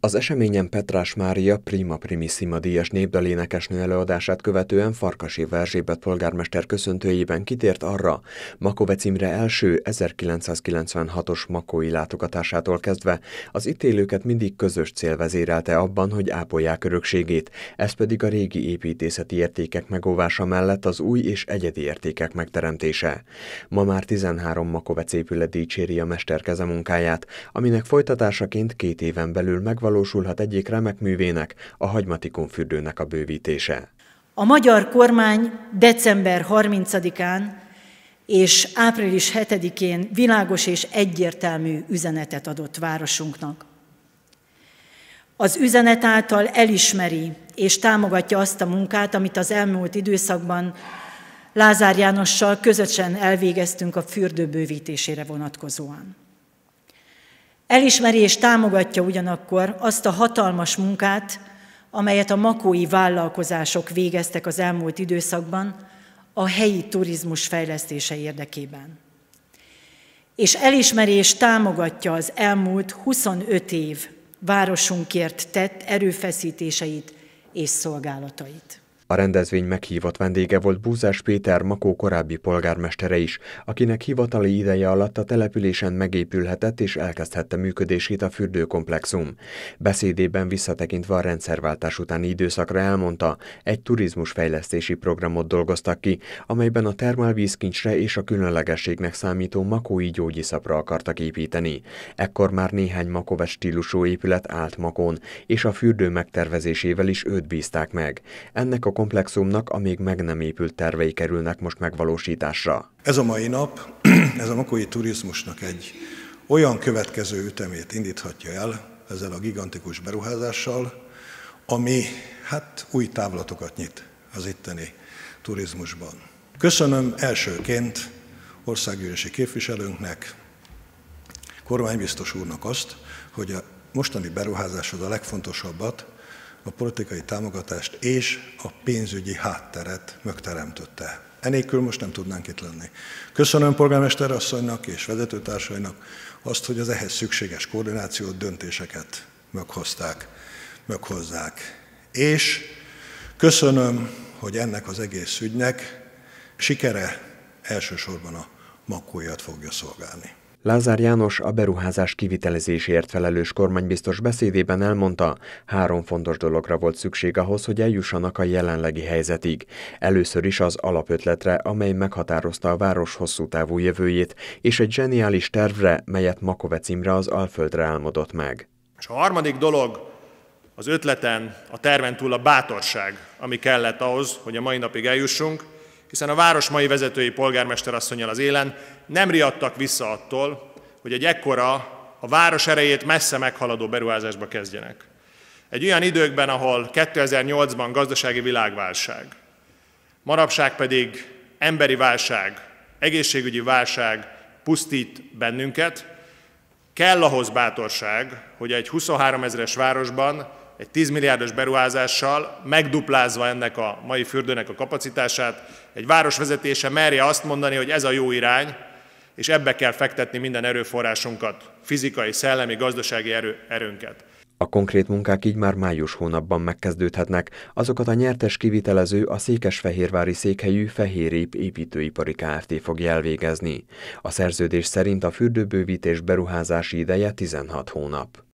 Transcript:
Az eseményen Petrás Mária Prima Primissima díjas népdalénekesnő előadását követően Farkasi Verzsébet polgármester köszöntőjében kitért arra, Makovec Imre első 1996-os makói látogatásától kezdve az ítélőket mindig közös cél vezérelte abban, hogy ápolják örökségét, ez pedig a régi építészeti értékek megóvása mellett az új és egyedi értékek megteremtése. Ma már 13 Makovec épület dicséri a mesterkeze munkáját, aminek folytatásaként két éven belül megvalósítása megvalósulhat egyik remek művének, a hagymatikum fürdőnek a bővítése. A magyar kormány december 30-án és április 7-én világos és egyértelmű üzenetet adott városunknak. Az üzenet által elismeri és támogatja azt a munkát, amit az elmúlt időszakban Lázár Jánossal közösen elvégeztünk a fürdő bővítésére vonatkozóan. Elismeri és támogatja ugyanakkor azt a hatalmas munkát, amelyet a makói vállalkozások végeztek az elmúlt időszakban a helyi turizmus fejlesztése érdekében. És elismeri és támogatja az elmúlt 25 év városunkért tett erőfeszítéseit és szolgálatait. A rendezvény meghívott vendége volt Búzás Péter Makó korábbi polgármestere is, akinek hivatali ideje alatt a településen megépülhetett és elkezdhette működését a fürdőkomplexum. Beszédében visszatekintve a rendszerváltás utáni időszakra elmondta, egy turizmusfejlesztési programot dolgoztak ki, amelyben a termálvízkincsre és a különlegességnek számító makói gyógyiszapra akartak építeni. Ekkor már néhány makoves stílusú épület állt Makon, és a fürdő megtervezésével is őt bízták meg. Ennek a komplexumnak a még meg nem épült tervei kerülnek most megvalósításra. Ez a mai nap, ez a makói turizmusnak egy olyan következő ütemét indíthatja el ezzel a gigantikus beruházással, ami hát új távlatokat nyit az itteni turizmusban. Köszönöm elsőként országgyűlési képviselőnknek, kormánybiztos úrnak azt, hogy a mostani beruházáshoz a legfontosabbat, a politikai támogatást és a pénzügyi hátteret megteremtötte. Enélkül most nem tudnánk itt lenni. Köszönöm polgármester asszonynak és vezetőtársainak azt, hogy az ehhez szükséges koordinációt, döntéseket meghozták, meghozzák. És köszönöm, hogy ennek az egész ügynek sikere elsősorban a makkóját fogja szolgálni. Lázár János a beruházás kivitelezéséért felelős kormánybiztos beszédében elmondta, három fontos dologra volt szükség ahhoz, hogy eljussanak a jelenlegi helyzetig. Először is az alapötletre, amely meghatározta a város hosszú távú jövőjét, és egy zseniális tervre, melyet Makovec Imre az Alföldre álmodott meg. És a harmadik dolog, az ötleten, a terven túl a bátorság, ami kellett ahhoz, hogy a mai napig eljussunk, hiszen a város mai vezetői polgármesterasszonyjal az élen nem riadtak vissza attól, hogy egy ekkora, a város erejét messze meghaladó beruházásba kezdjenek. Egy olyan időkben, ahol 2008-ban gazdasági világválság, manapság pedig emberi válság, egészségügyi válság pusztít bennünket, kell ahhoz bátorság, hogy egy 23 ezeres városban egy 10 milliárdos beruházással, megduplázva ennek a mai fürdőnek a kapacitását, egy városvezetése merje azt mondani, hogy ez a jó irány, és ebbe kell fektetni minden erőforrásunkat, fizikai, szellemi, gazdasági erő, erőnket. A konkrét munkák így már május hónapban megkezdődhetnek. Azokat a nyertes kivitelező a Székesfehérvári székhelyű Fehérép építőipari Kft. fog elvégezni. A szerződés szerint a fürdőbővítés beruházási ideje 16 hónap.